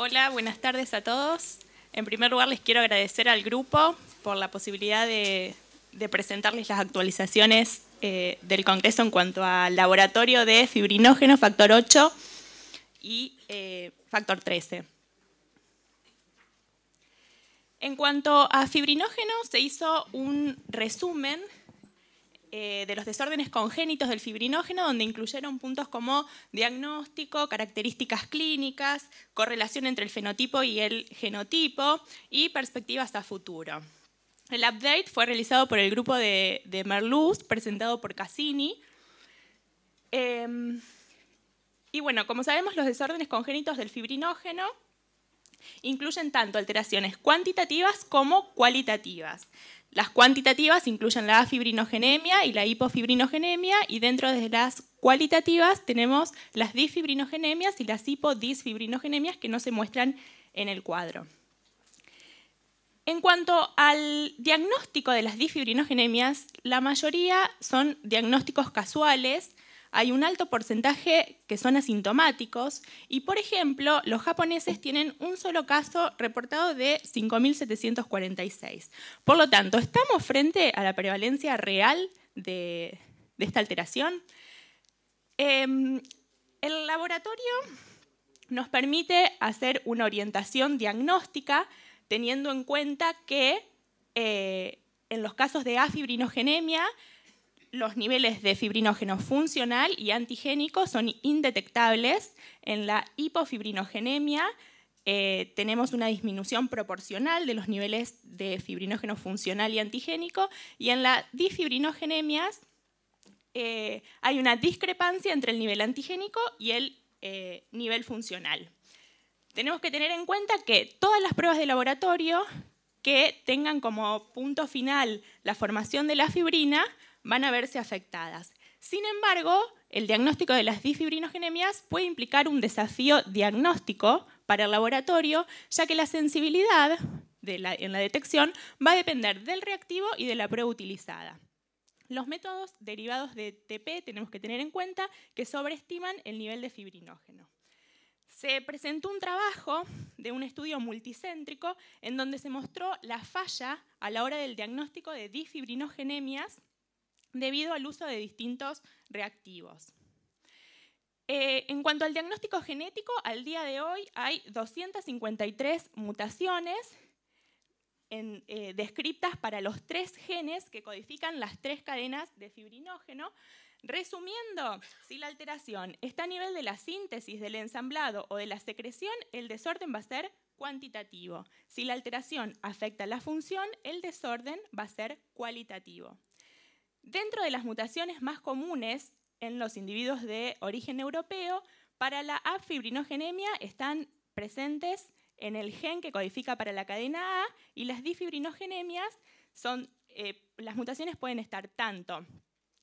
Hola, buenas tardes a todos. En primer lugar, les quiero agradecer al grupo por la posibilidad de, presentarles las actualizaciones eh, del Congreso en cuanto al laboratorio de fibrinógeno factor 8 y eh, factor 13. En cuanto a fibrinógeno, se hizo un resumen eh, de los desórdenes congénitos del fibrinógeno, donde incluyeron puntos como diagnóstico, características clínicas, correlación entre el fenotipo y el genotipo y perspectivas a futuro. El update fue realizado por el grupo de, de Merluz, presentado por Cassini. Em, y bueno, como sabemos, los desórdenes congénitos del fibrinógeno Incluyen tanto alteraciones cuantitativas como cualitativas. Las cuantitativas incluyen la fibrinogenemia y la hipofibrinogenemia y dentro de las cualitativas tenemos las difibrinogenemias y las hipodisfibrinogenemias que no se muestran en el cuadro. En cuanto al diagnóstico de las difibrinogenemias, la mayoría son diagnósticos casuales, hay un alto porcentaje que son asintomáticos y, por ejemplo, los japoneses tienen un solo caso reportado de 5.746. Por lo tanto, ¿estamos frente a la prevalencia real de, esta alteración? Em, el laboratorio nos permite hacer una orientación diagnóstica teniendo en cuenta que eh, en los casos de afibrinogenemia los niveles de fibrinógeno funcional y antigénico son indetectables. En la hipofibrinogenemia eh, tenemos una disminución proporcional de los niveles de fibrinógeno funcional y antigénico. Y en la difibrinogenemias eh, hay una discrepancia entre el nivel antigénico y el eh, nivel funcional. Tenemos que tener en cuenta que todas las pruebas de laboratorio que tengan como punto final la formación de la fibrina van a verse afectadas. Sin embargo, el diagnóstico de las difibrinogenemias puede implicar un desafío diagnóstico para el laboratorio, ya que la sensibilidad en la detección va a depender del reactivo y de la prueba utilizada. Los métodos derivados de TP tenemos que tener en cuenta que sobreestiman el nivel de fibrinógeno. Se presentó un trabajo de un estudio multicéntrico en donde se mostró la falla a la hora del diagnóstico de difibrinogenemias debido al uso de distintos reactivos. Eh, en cuanto al diagnóstico genético, al día de hoy hay 253 mutaciones en, eh, descriptas para los tres genes que codifican las tres cadenas de fibrinógeno. Resumiendo, si la alteración está a nivel de la síntesis, del ensamblado o de la secreción, el desorden va a ser cuantitativo. Si la alteración afecta la función, el desorden va a ser cualitativo. Dentro de las mutaciones más comunes en los individuos de origen europeo, para la afibrinogenemia están presentes en el gen que codifica para la cadena A y las difibrinogenemias, son, eh, las mutaciones pueden estar tanto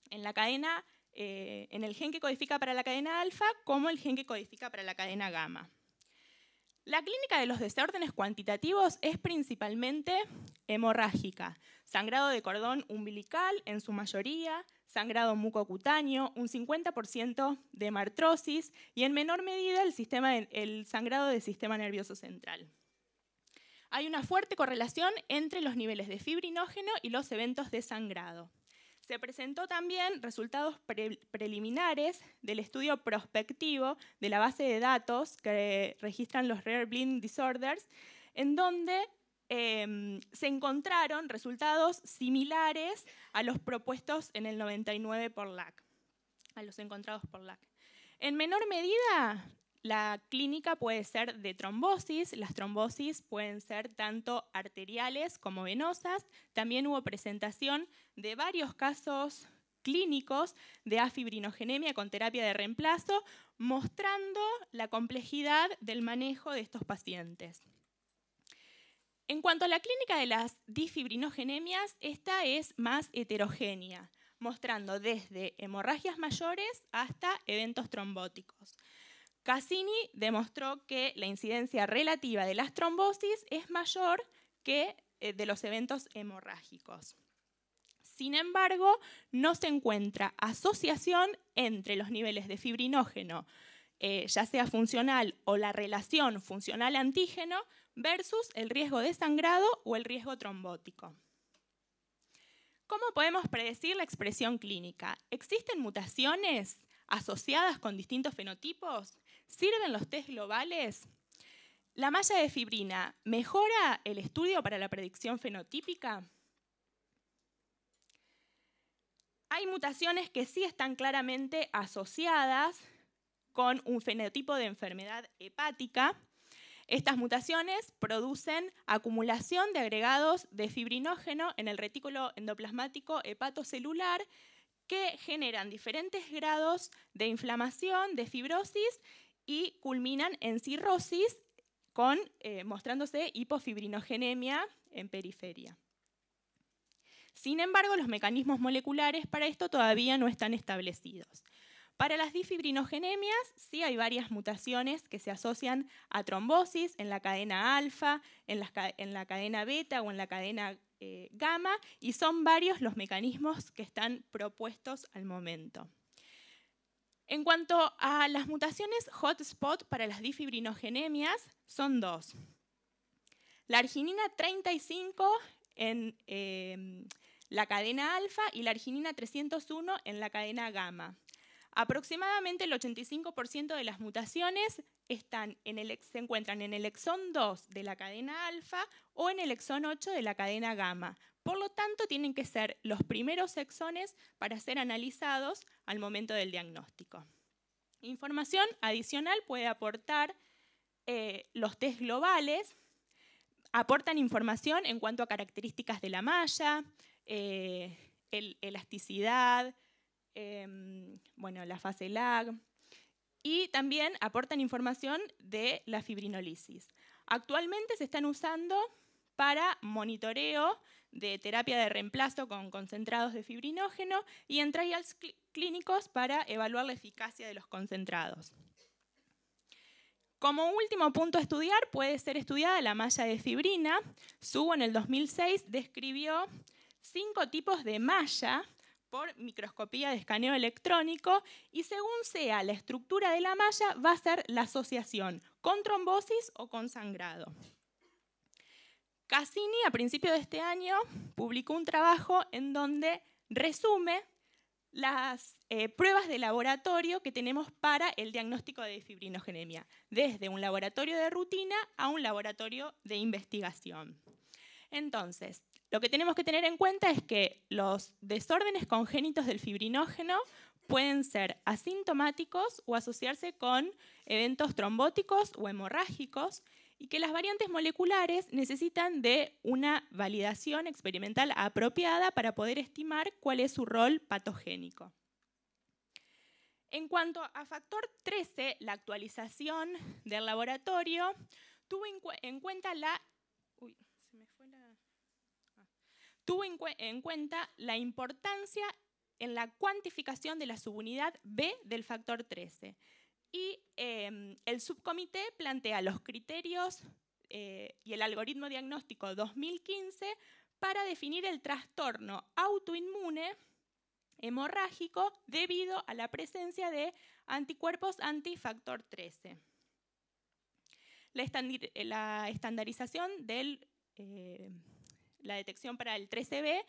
en la cadena, eh, en el gen que codifica para la cadena alfa como el gen que codifica para la cadena gamma. La clínica de los desórdenes cuantitativos es principalmente hemorrágica, sangrado de cordón umbilical en su mayoría, sangrado mucocutáneo, un 50% de martrosis y en menor medida el, sistema, el sangrado del sistema nervioso central. Hay una fuerte correlación entre los niveles de fibrinógeno y los eventos de sangrado. Se presentó también resultados preliminares del estudio prospectivo de la base de datos que registran los Rare Bleeding Disorders, en donde Em, se encontraron resultados similares a los propuestos en el 99 por LAC, a los encontrados por LAC. En menor medida, la clínica puede ser de trombosis, las trombosis pueden ser tanto arteriales como venosas. También hubo presentación de varios casos clínicos de afibrinogenemia con terapia de reemplazo, mostrando la complejidad del manejo de estos pacientes. En cuanto a la clínica de las difibrinogenemias, esta es más heterogénea, mostrando desde hemorragias mayores hasta eventos trombóticos. Cassini demostró que la incidencia relativa de las trombosis es mayor que eh, de los eventos hemorrágicos. Sin embargo, no se encuentra asociación entre los niveles de fibrinógeno, eh, ya sea funcional o la relación funcional-antígeno, versus el riesgo de sangrado o el riesgo trombótico. ¿Cómo podemos predecir la expresión clínica? ¿Existen mutaciones asociadas con distintos fenotipos? ¿Sirven los test globales? ¿La malla de fibrina mejora el estudio para la predicción fenotípica? Hay mutaciones que sí están claramente asociadas con un fenotipo de enfermedad hepática, estas mutaciones producen acumulación de agregados de fibrinógeno en el retículo endoplasmático hepatocelular que generan diferentes grados de inflamación, de fibrosis y culminan en cirrosis con, eh, mostrándose hipofibrinogenemia en periferia. Sin embargo, los mecanismos moleculares para esto todavía no están establecidos. Para las difibrinogenemias sí hay varias mutaciones que se asocian a trombosis en la cadena alfa, en la, cadena beta o en la cadena eh, gamma, y son varios los mecanismos que están propuestos al momento. En cuanto a las mutaciones hotspot para las difibrinogenemias, son dos. La arginina 35 en eh, la cadena alfa y la arginina 301 en la cadena gamma. Aproximadamente el 85% de las mutaciones se encuentran en el exón 2 de la cadena alfa o en el exón 8 de la cadena gamma. Por lo tanto, tienen que ser los primeros exones para ser analizados al momento del diagnóstico. Información adicional puede aportar eh, los test globales, aportan información en cuanto a características de la malla, eh, elasticidad, Em, bueno, la fase LAG, y también aportan información de la fibrinolisis. Actualmente se están usando para monitoreo de terapia de reemplazo con concentrados de fibrinógeno y en trials clínicos para evaluar la eficacia de los concentrados. Como último punto a estudiar puede ser estudiada la malla de fibrina. Subo en el 2006 describió cinco tipos de malla microscopía de escaneo electrónico y según sea la estructura de la malla va a ser la asociación con trombosis o con sangrado. Cassini a principio de este año publicó un trabajo en donde resume las eh, pruebas de laboratorio que tenemos para el diagnóstico de fibrinogenemia, desde un laboratorio de rutina a un laboratorio de investigación. Entonces, lo que tenemos que tener en cuenta es que los desórdenes congénitos del fibrinógeno pueden ser asintomáticos o asociarse con eventos trombóticos o hemorrágicos y que las variantes moleculares necesitan de una validación experimental apropiada para poder estimar cuál es su rol patogénico. En cuanto a factor 13, la actualización del laboratorio tuvo en, cuenta la tuvo en, cuenta la importancia en la cuantificación de la subunidad B del factor 13. Y em, el subcomité plantea los criterios eh, y el algoritmo diagnóstico 2015 para definir el trastorno autoinmune hemorrágico debido a la presencia de anticuerpos antifactor 13. La, estandarización del eh, la detección para el 13B e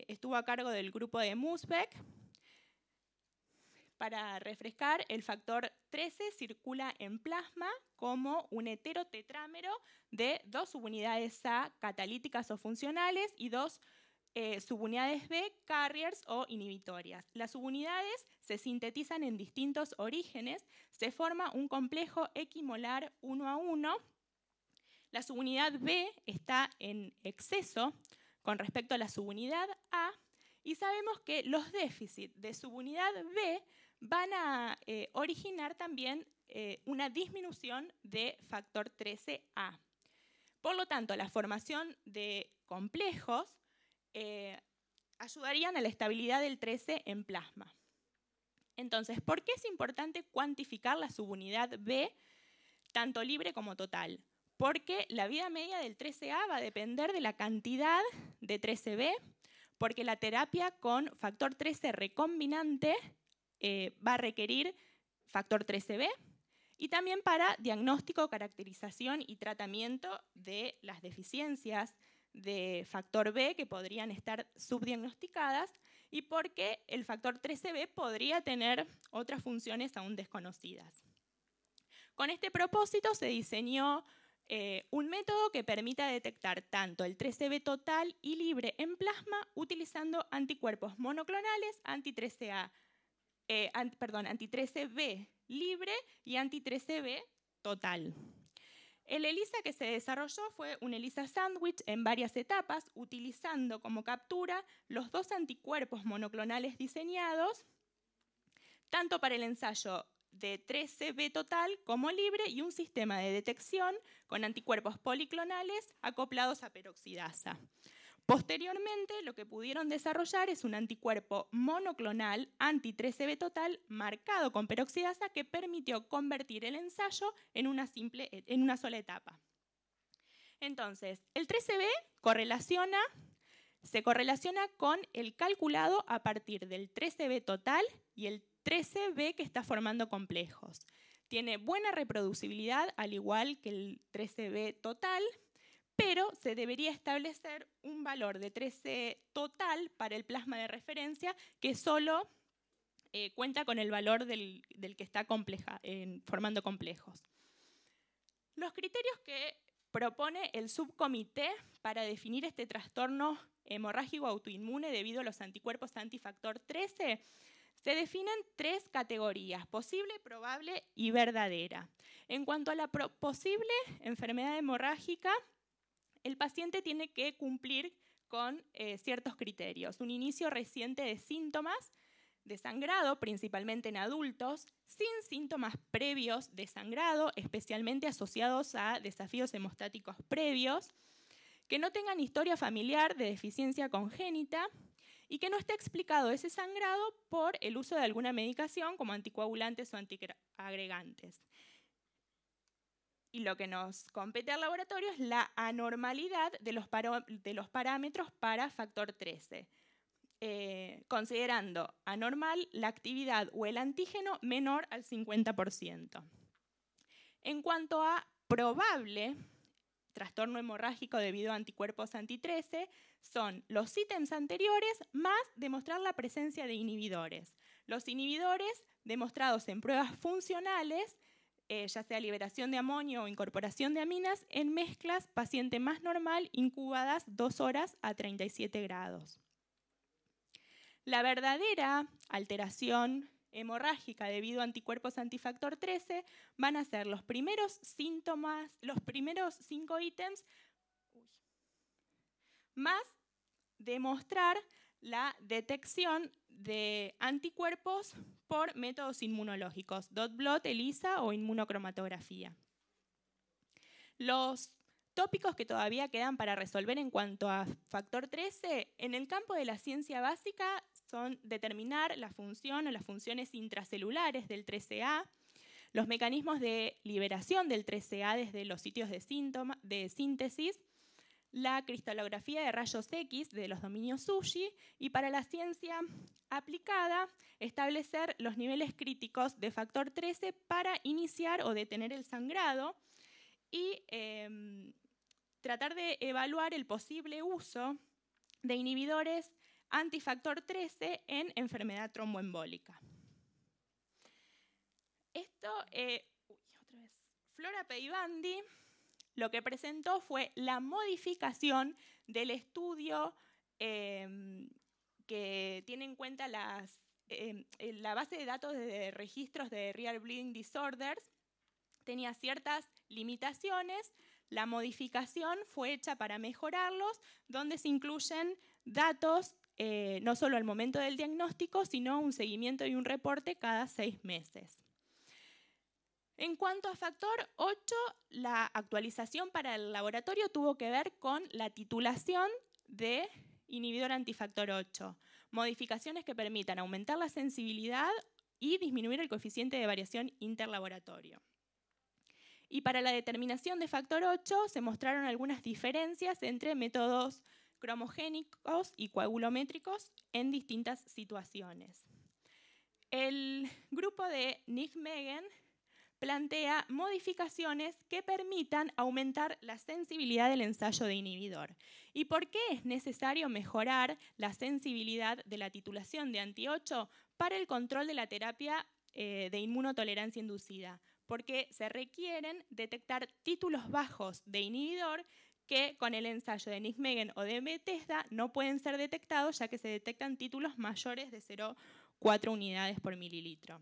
eh, estuvo a cargo del grupo de Musbeck. Para refrescar, el factor 13 e circula en plasma como un heterotetrámero de dos subunidades A catalíticas o funcionales y dos eh, subunidades B, carriers o inhibitorias. Las subunidades se sintetizan en distintos orígenes, se forma un complejo equimolar uno a uno la subunidad B está en exceso con respecto a la subunidad A y sabemos que los déficits de subunidad B van a eh, originar también eh, una disminución de factor 13A. Por lo tanto, la formación de complejos eh, ayudarían a la estabilidad del 13 en plasma. Entonces, ¿por qué es importante cuantificar la subunidad B, tanto libre como total? porque la vida media del 13A va a depender de la cantidad de 13B, porque la terapia con factor 13 recombinante eh, va a requerir factor 13B y también para diagnóstico, caracterización y tratamiento de las deficiencias de factor B que podrían estar subdiagnosticadas y porque el factor 13B podría tener otras funciones aún desconocidas. Con este propósito se diseñó eh, un método que permita detectar tanto el 13B total y libre en plasma utilizando anticuerpos monoclonales anti 13 eh, perdón, anti b libre y anti-13B total. El ELISA que se desarrolló fue un ELISA sandwich en varias etapas, utilizando como captura los dos anticuerpos monoclonales diseñados, tanto para el ensayo de 13B total como libre y un sistema de detección con anticuerpos policlonales acoplados a peroxidasa. Posteriormente, lo que pudieron desarrollar es un anticuerpo monoclonal anti-13B total marcado con peroxidasa que permitió convertir el ensayo en una, simple, en una sola etapa. Entonces, el 13B correlaciona, se correlaciona con el calculado a partir del 13B total y el 13B que está formando complejos. Tiene buena reproducibilidad, al igual que el 13B total, pero se debería establecer un valor de 13 total para el plasma de referencia que solo eh, cuenta con el valor del, que está compleja, formando complejos. Los criterios que propone el subcomité para definir este trastorno hemorrágico autoinmune debido a los anticuerpos antifactor 13 se definen tres categorías, posible, probable y verdadera. En cuanto a la posible enfermedad hemorrágica, el paciente tiene que cumplir con eh, ciertos criterios. Un inicio reciente de síntomas de sangrado, principalmente en adultos, sin síntomas previos de sangrado, especialmente asociados a desafíos hemostáticos previos, que no tengan historia familiar de deficiencia congénita, y que no esté explicado ese sangrado por el uso de alguna medicación como anticoagulantes o antiagregantes. Y lo que nos compete al laboratorio es la anormalidad de los, parámetros para factor 13, eh, considerando anormal la actividad o el antígeno menor al 50%. En cuanto a probable trastorno hemorrágico debido a anticuerpos anti-13, son los ítems anteriores más demostrar la presencia de inhibidores. Los inhibidores demostrados en pruebas funcionales, eh, ya sea liberación de amonio o incorporación de aminas, en mezclas paciente más normal incubadas 2 horas a 37 grados. La verdadera alteración hemorrágica debido a anticuerpos antifactor 13 van a ser los primeros síntomas, los primeros cinco ítems más demostrar la detección de anticuerpos por métodos inmunológicos, dot blot, ELISA o inmunocromatografía. Los tópicos que todavía quedan para resolver en cuanto a factor 13, en el campo de la ciencia básica son determinar la función o las funciones intracelulares del 13A, los mecanismos de liberación del 13A desde los sitios de, de síntesis, la cristalografía de rayos X de los dominios sushi y para la ciencia aplicada establecer los niveles críticos de factor 13 para iniciar o detener el sangrado y em, tratar de evaluar el posible uso de inhibidores antifactor 13 en enfermedad tromboembólica. Esto, eh, otra vez. Flora Peibandi lo que presentó fue la modificación del estudio em, que tiene en cuenta em, eh, la base de datos de registros de Real Bleeding Disorders. Tenía ciertas limitaciones. La modificación fue hecha para mejorarlos, donde se incluyen datos eh, no solo al momento del diagnóstico, sino un seguimiento y un reporte cada seis meses. En cuanto a factor 8, la actualización para el laboratorio tuvo que ver con la titulación de inhibidor antifactor 8, modificaciones que permitan aumentar la sensibilidad y disminuir el coeficiente de variación interlaboratorio. Y para la determinación de factor 8 se mostraron algunas diferencias entre métodos cromogénicos y coagulométricos en distintas situaciones. El grupo de Nick Megan plantea modificaciones que permitan aumentar la sensibilidad del ensayo de inhibidor. ¿Y por qué es necesario mejorar la sensibilidad de la titulación de anti-8 para el control de la terapia eh, de inmunotolerancia inducida? Porque se requieren detectar títulos bajos de inhibidor que con el ensayo de Megan o de Bethesda no pueden ser detectados ya que se detectan títulos mayores de 0,4 unidades por mililitro.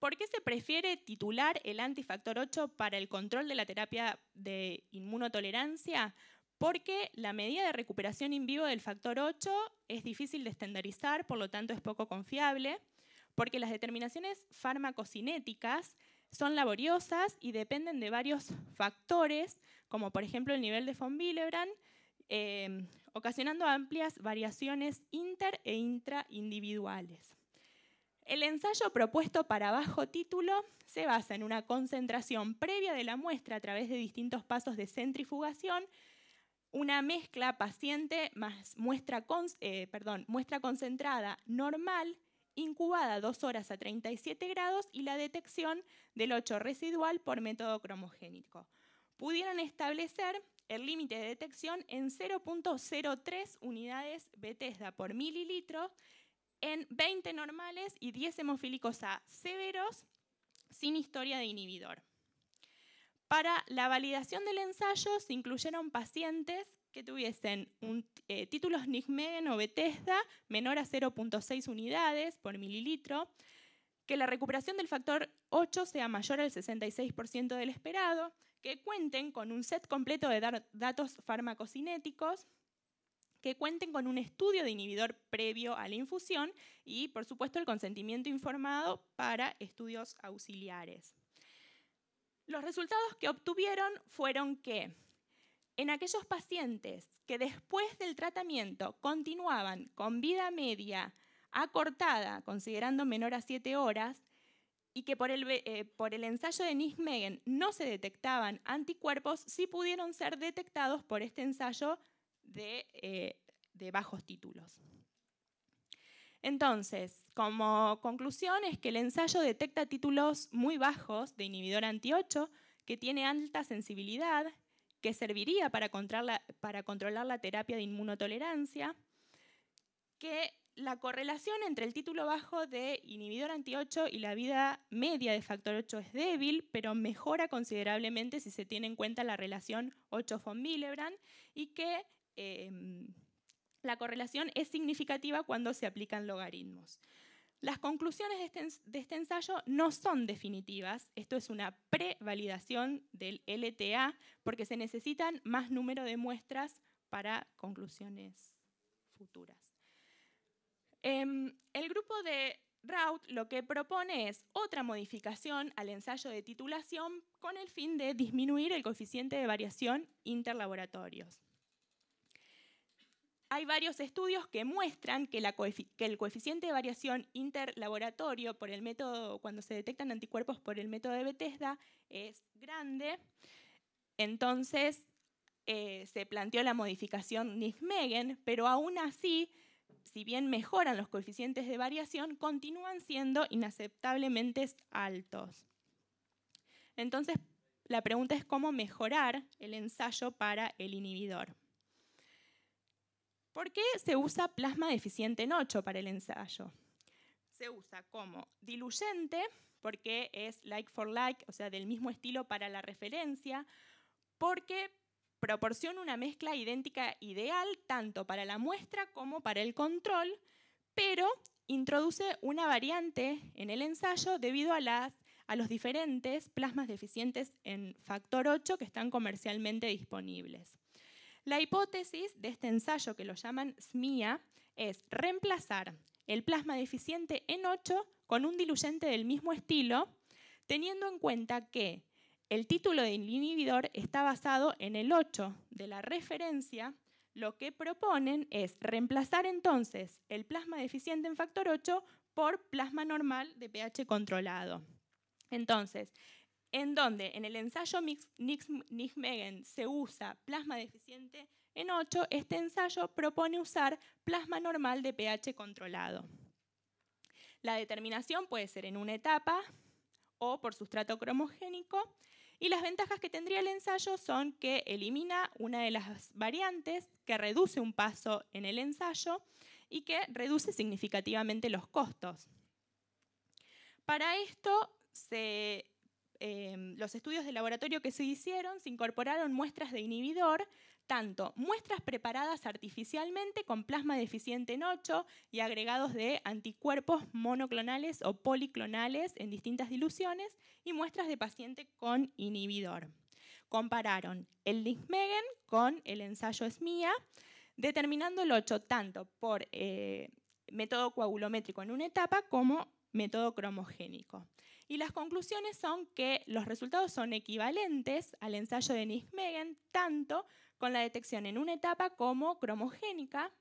¿Por qué se prefiere titular el antifactor 8 para el control de la terapia de inmunotolerancia? Porque la medida de recuperación in vivo del factor 8 es difícil de estandarizar, por lo tanto es poco confiable, porque las determinaciones farmacocinéticas son laboriosas y dependen de varios factores, como por ejemplo el nivel de von eh, ocasionando amplias variaciones inter e intraindividuales. El ensayo propuesto para bajo título se basa en una concentración previa de la muestra a través de distintos pasos de centrifugación, una mezcla paciente más muestra, eh, concentrada normal incubada dos horas a 37 grados y la detección del 8 residual por método cromogénico. Pudieron establecer el límite de detección en 0.03 unidades Bethesda por mililitro en 20 normales y 10 hemofílicos A severos sin historia de inhibidor. Para la validación del ensayo se incluyeron pacientes que tuviesen un, eh, títulos o Bethesda menor a 0.6 unidades por mililitro, que la recuperación del factor 8 sea mayor al 66% del esperado, que cuenten con un set completo de datos farmacocinéticos, que cuenten con un estudio de inhibidor previo a la infusión y, por supuesto, el consentimiento informado para estudios auxiliares. Los resultados que obtuvieron fueron que en aquellos pacientes que después del tratamiento continuaban con vida media acortada, considerando menor a 7 horas, y que eh, por el, ensayo de Nismegen no se detectaban anticuerpos, sí pudieron ser detectados por este ensayo eh, de, bajos títulos. Entonces, como conclusión es que el ensayo detecta títulos muy bajos de inhibidor anti-8 que tiene alta sensibilidad, que serviría para controlar, la, para controlar la terapia de inmunotolerancia, que la correlación entre el título bajo de inhibidor anti-8 y la vida media de factor 8 es débil, pero mejora considerablemente si se tiene en cuenta la relación 8 von Willebrand y que Em, la correlación es significativa cuando se aplican logaritmos. Las conclusiones de este, este ensayo no son definitivas, esto es una prevalidación del LTA porque se necesitan más número de muestras para conclusiones futuras. Em, el grupo de Raut lo que propone es otra modificación al ensayo de titulación con el fin de disminuir el coeficiente de variación interlaboratorios hay varios estudios que muestran que, el coeficiente de variación interlaboratorio por el método, cuando se detectan anticuerpos por el método de Bethesda, es grande. Entonces eh, se planteó la modificación Nismegen, pero aún así, si bien mejoran los coeficientes de variación, continúan siendo inaceptablemente altos. Entonces, la pregunta es cómo mejorar el ensayo para el inhibidor. ¿Por qué se usa plasma deficiente en 8 para el ensayo? Se usa como diluyente, porque es like for like, o sea, del mismo estilo para la referencia, porque proporciona una mezcla idéntica ideal tanto para la muestra como para el control, pero introduce una variante en el ensayo debido a, a los diferentes plasmas deficientes en factor 8 que están comercialmente disponibles. La hipótesis de este ensayo, que lo llaman SMIA, es reemplazar el plasma deficiente en 8 con un diluyente del mismo estilo, teniendo en cuenta que el título del inhibidor está basado en el 8 de la referencia. Lo que proponen es reemplazar entonces el plasma deficiente en factor 8 por plasma normal de pH controlado. Entonces, en donde en el ensayo Nix-Megen se usa plasma deficiente en 8, este ensayo propone usar plasma normal de pH controlado. La determinación puede ser en una etapa o por sustrato cromogénico y las ventajas que tendría el ensayo son que elimina una de las variantes, que reduce un paso en el ensayo y que reduce significativamente los costos. Para esto se Em, los estudios de laboratorio que se hicieron se incorporaron muestras de inhibidor, tanto muestras preparadas artificialmente con plasma deficiente en 8 y agregados de anticuerpos monoclonales o policlonales en distintas diluciones y muestras de paciente con inhibidor. Compararon el lismegen con el ensayo SMIA, determinando el 8 tanto por eh, método coagulométrico en una etapa como método cromogénico. Y las conclusiones son que los resultados son equivalentes al ensayo de Nis-Megen tanto con la detección en una etapa como cromogénica,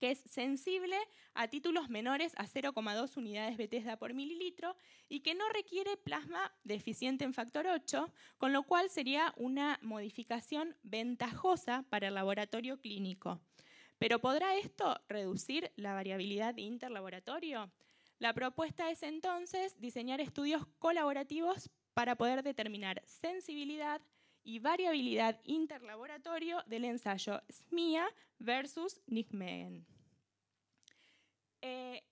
que es sensible a títulos menores a 0,2 unidades Bethesda por mililitro y que no requiere plasma deficiente en factor 8, con lo cual sería una modificación ventajosa para el laboratorio clínico. Pero ¿podrá esto reducir la variabilidad interlaboratorio? La propuesta es entonces diseñar estudios colaborativos para poder determinar sensibilidad y variabilidad interlaboratorio del ensayo SMIA versus NICMEN. Eh,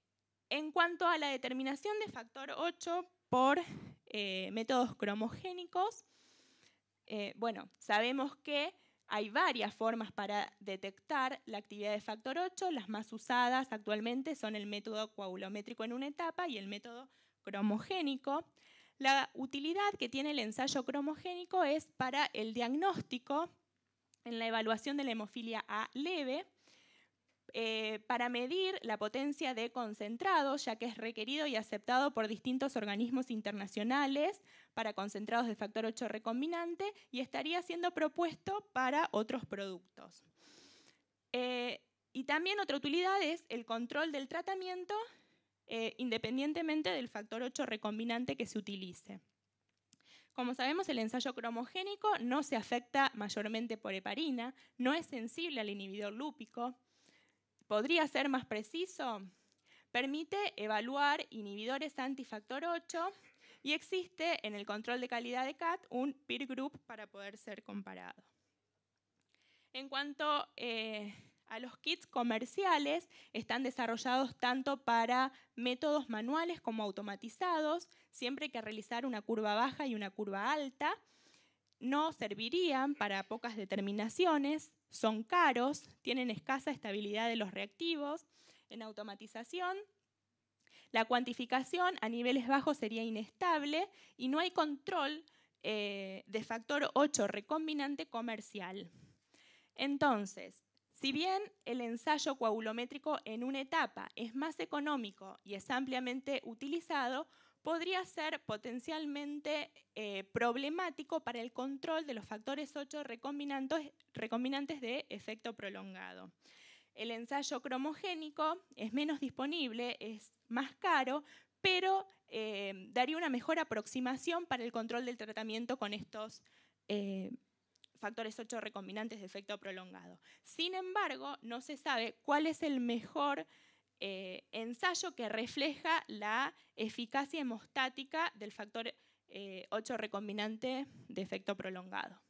en cuanto a la determinación de factor 8 por eh, métodos cromogénicos, eh, bueno, sabemos que hay varias formas para detectar la actividad de factor 8. Las más usadas actualmente son el método coagulométrico en una etapa y el método cromogénico. La utilidad que tiene el ensayo cromogénico es para el diagnóstico en la evaluación de la hemofilia A leve, eh, para medir la potencia de concentrado, ya que es requerido y aceptado por distintos organismos internacionales para concentrados de factor 8 recombinante y estaría siendo propuesto para otros productos. Eh, y también otra utilidad es el control del tratamiento eh, independientemente del factor 8 recombinante que se utilice. Como sabemos, el ensayo cromogénico no se afecta mayormente por heparina, no es sensible al inhibidor lúpico, ¿Podría ser más preciso? Permite evaluar inhibidores antifactor 8 y existe en el control de calidad de CAT un peer group para poder ser comparado. En cuanto eh, a los kits comerciales, están desarrollados tanto para métodos manuales como automatizados, siempre que realizar una curva baja y una curva alta. No servirían para pocas determinaciones, son caros, tienen escasa estabilidad de los reactivos en automatización, la cuantificación a niveles bajos sería inestable y no hay control eh, de factor 8 recombinante comercial. Entonces, si bien el ensayo coagulométrico en una etapa es más económico y es ampliamente utilizado, podría ser potencialmente eh, problemático para el control de los factores 8 recombinantes, de efecto prolongado. El ensayo cromogénico es menos disponible, es más caro, pero eh, daría una mejor aproximación para el control del tratamiento con estos eh, factores 8 recombinantes de efecto prolongado. Sin embargo, no se sabe cuál es el mejor eh, ensayo que refleja la eficacia hemostática del factor 8 eh, recombinante de efecto prolongado.